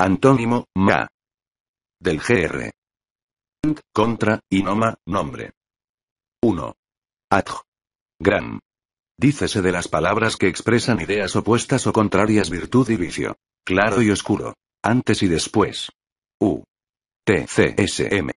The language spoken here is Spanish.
Antónimo, ma. Del GR. Contra, y Noma, nombre. 1. Adj. Gran. Dícese de las palabras que expresan ideas opuestas o contrarias virtud y vicio. Claro y oscuro. Antes y después. U. T. C. S. M.